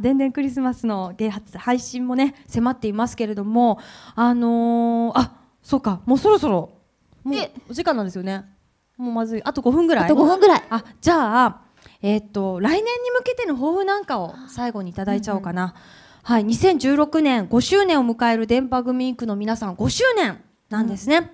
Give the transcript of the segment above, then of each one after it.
でんクリスマスの発配信もね迫っていますけれどもあのー、あそうかもうそろそろもうお時間なんですよねもうまずいあと5分ぐらいあと5分ぐらいあじゃあえー、っと来年に向けての抱負なんかを最後にいただいちゃおうかな、うんうん、はい2016年5周年を迎える電波組区の皆さん5周年なんですね、うん、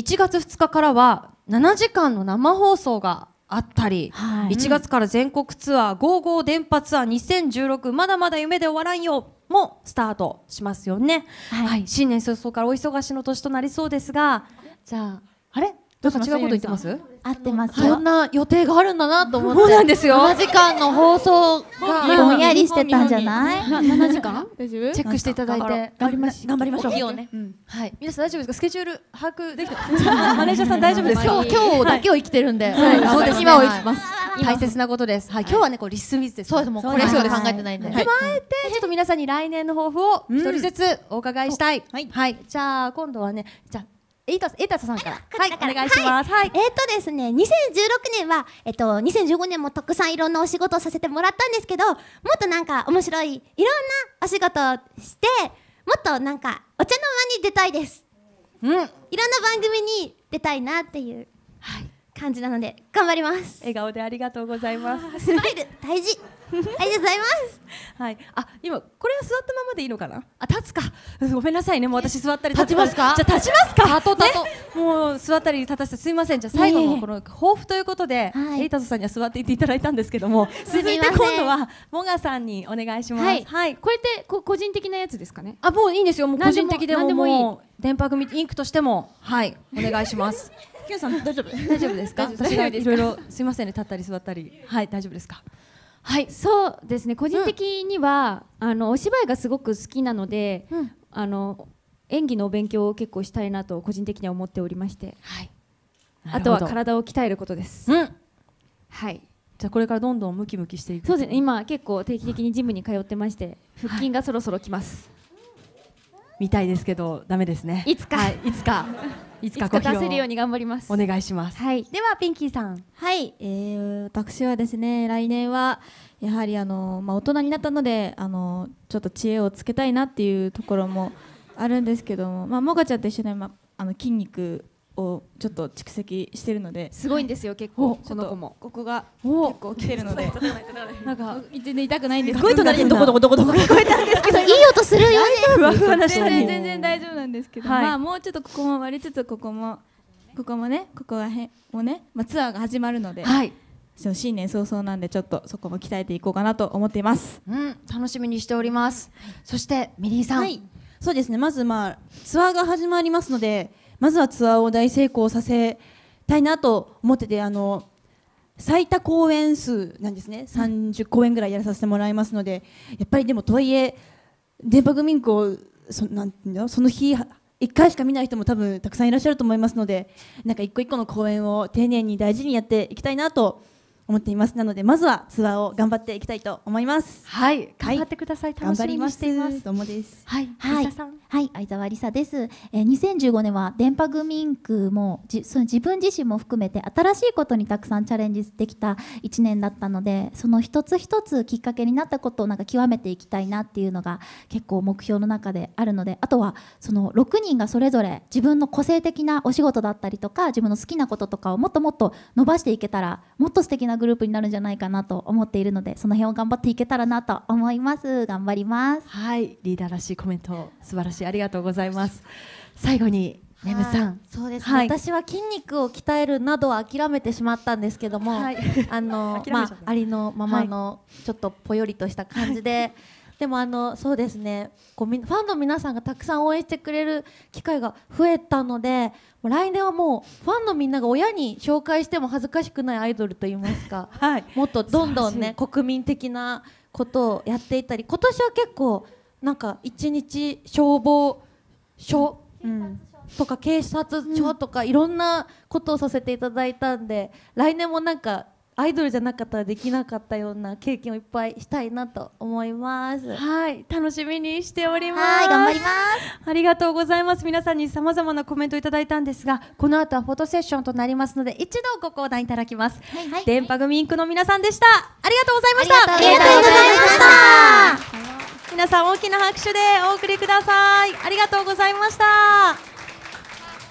1月2日からは7時間の生放送があったり、はい、1月から全国ツアー「55、ゴー電波ツアー2016まだまだ夢で終わらんよ」もスタートしますよね、はい、はい、新年早々からお忙しの年となりそうですがじゃああれなんか違うこと言ってます合ってますそんな予定があるんだなと思ってそうなんですよ7時間の放送がぼんやりしてたんじゃない7時間大丈夫チェックしていただいて頑張りまし頑張りましょうはい皆さん大丈夫ですかスケジュール把握できた マネージャーさん大丈夫ですか今日だけを生きてるんでそうです今を生きます大切なことですはい今日はねこうリスミスですそうですもうこれ以上考えてないんで踏まえてちょっと皆さんに来年の抱負を一人ずつお伺いしたいはいじゃあ今度はねじゃエイタエイタさんからはいお願いします。はい、えっ、とですね、2016年はえっ、と2015年もたくさんいろんなお仕事をさせてもらったんですけど、もっとなんか面白いいろんなお仕事をしてもっとなんかお茶の間に出たいです。うん。いろんな番組に出たいなっていうはい感じなので頑張ります。笑顔でありがとうございます。スマイル大事。ありがとうございます。はい。あ、今これは座ったままでいいのかな？あ、立つか。ごめんなさいね。もう私座ったり立ちますか？じゃ立ちますか？立と立と。もう座ったり立たせてすいません。じゃ最後のこの抱負ということで、エイタソさんには座っていていただいたんですけども、続いて今度はモガさんにお願いします。はい。これってこ個人的なやつですかね？あ、もういいんですよ。もう個人的でもでももう電波組インクとしてもはいお願いします。キュンさん大丈夫？大丈夫ですか？私がいろいろすいませんね。立ったり座ったりはい大丈夫ですか？はいそうですね個人的には、うん、あのお芝居がすごく好きなので、うん、あの演技のお勉強を結構したいなと個人的には思っておりまして、はい、あとは体を鍛えることです、うん、はいじゃあこれからどんどんムキムキしていくそうですね今結構定期的にジムに通ってまして腹筋がそろそろきます、はい、みたいですけどダメですねいつか、はい、いつかいつか出せるように頑張ります。お願いします。はい。ではピンキーさん。はい。えー、私はですね来年はやはりあのまあ大人になったのであのちょっと知恵をつけたいなっていうところもあるんですけども、まあもがちゃんと一緒で、まああの筋肉をちょっと蓄積してるのですごいんですよ結構この子もここが結構来てるので なんか全然痛くないんですすごい隣どこどこどこどこ聞こえたんですけど いい音するよねふわふわな全然全然大丈夫なんですけど、まあもうちょっとここも割りつつここもここもねここらへもね、まあ、ツアーが始まるので、はい、新年早々なんでちょっとそこも鍛えていこうかなと思っています、うん、楽しみにしております、そしてみリーさん、はい、そうですねまずまあツアーが始まりますのでまずはツアーを大成功させたいなと思っててあの最多公演数なんですね30公演ぐらいやらさせてもらいますのでやっぱりでもとはいえ電波組子をそなんのその日1回しか見ない人も多分たくさんいらっしゃると思いますのでなんか一個一個の公演を丁寧に大事にやっていきたいなと思っていますなのでまずはツアーを頑張っていきたいと思いますはい頑張ってください、はい、楽しみにしていますどうもですはいはいはい相沢理沙です、えー、2015年は電波組インクもじその自分自身も含めて新しいことにたくさんチャレンジできた1年だったのでその一つ一つきっかけになったことをなんか極めていきたいなっていうのが結構目標の中であるのであとはその6人がそれぞれ自分の個性的なお仕事だったりとか自分の好きなこととかをもっともっと伸ばしていけたらもっと素敵ななグループになるんじゃないかなと思っているのでその辺を頑張っていけたらなと思います頑張りますはいリーダーらしいコメント素晴らしいありがとうございます最後にねむさんそうです、ねはい、私は筋肉を鍛えるなどは諦めてしまったんですけども、はい、あのまあ、ありのままのちょっとぽよりとした感じで、はいでもあのそうですねこうファンの皆さんがたくさん応援してくれる機会が増えたので来年はもうファンのみんなが親に紹介しても恥ずかしくないアイドルといいますか、はい、もっとどんどんね国民的なことをやっていたり今年は結構なんか一日消防署、うん、とか警察署とかいろんなことをさせていただいたんで、来年もなんかアイドルじゃなかったらできなかったような経験をいっぱいしたいなと思いますはい楽しみにしております頑張りますありがとうございます皆さんに様々なコメントいただいたんですがこの後はフォトセッションとなりますので一度ご講談いただきます、はいはい、電波組インクの皆さんでしたありがとうございましたありがとうございました皆さん大きな拍手でお送りくださいありがとうございました